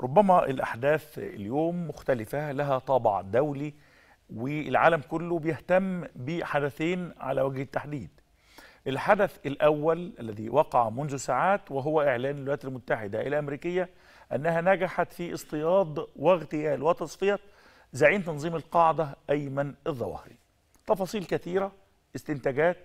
ربما الأحداث اليوم مختلفة لها طابع دولي والعالم كله بيهتم بحدثين على وجه التحديد الحدث الأول الذي وقع منذ ساعات وهو إعلان الولايات المتحدة الأمريكية أنها نجحت في اصطياد واغتيال وتصفية زعيم تنظيم القاعدة أيمن الظواهري تفاصيل كثيرة استنتاجات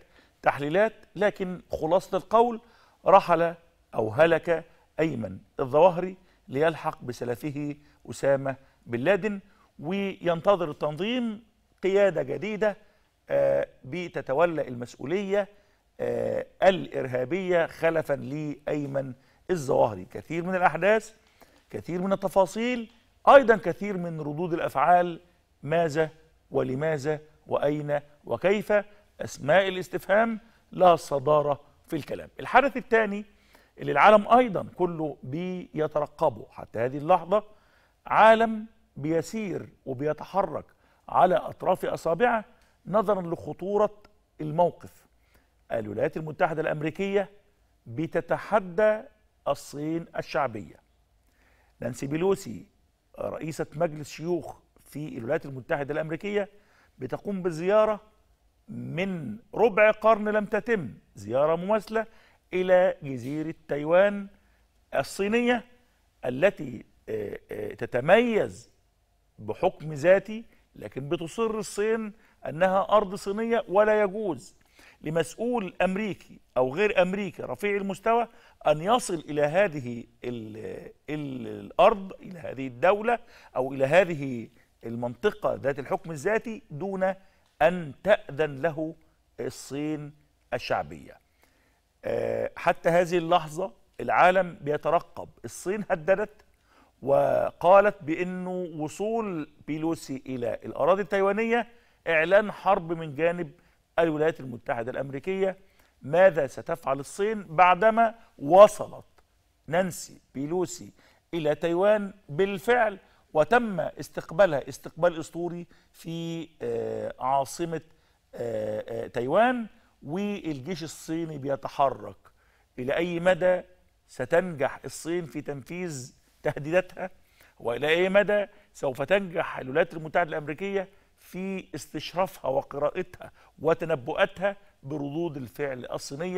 تحليلات لكن خلاصة القول رحل أو هلك أيمن الظواهري ليلحق بسلفه أسامة بن لادن وينتظر التنظيم قيادة جديدة آه، بتتولى المسؤولية آه، الإرهابية خلفا لأيمن الظواهري كثير من الأحداث كثير من التفاصيل أيضا كثير من ردود الأفعال ماذا ولماذا وأين وكيف أسماء الاستفهام لها الصدارة في الكلام الحدث الثاني اللي العالم ايضا كله بيترقبه حتى هذه اللحظه عالم بيسير وبيتحرك على اطراف اصابعه نظرا لخطوره الموقف الولايات المتحده الامريكيه بتتحدى الصين الشعبيه نانسي بيلوسي رئيسه مجلس شيوخ في الولايات المتحده الامريكيه بتقوم بزياره من ربع قرن لم تتم زياره مماثله إلى جزيرة تايوان الصينية التي آه، آه، تتميز بحكم ذاتي لكن بتصر الصين أنها أرض صينية ولا يجوز لمسؤول أمريكي أو غير أمريكي رفيع المستوى أن يصل إلى هذه الأرض إلى هذه الدولة أو إلى هذه المنطقة ذات الحكم الذاتي دون أن تأذن له الصين الشعبية آه، حتى هذه اللحظة العالم بيترقب الصين هددت وقالت بأنه وصول بيلوسي إلى الأراضي التايوانية إعلان حرب من جانب الولايات المتحدة الأمريكية ماذا ستفعل الصين بعدما وصلت نانسي بيلوسي إلى تايوان بالفعل وتم استقبالها استقبال أسطوري في آه، عاصمة آه، تايوان والجيش الصيني بيتحرك إلى أي مدى ستنجح الصين في تنفيذ تهديداتها وإلى أي مدى سوف تنجح الولايات المتحدة الأمريكية في استشرافها وقراءتها وتنبؤاتها بردود الفعل الصينية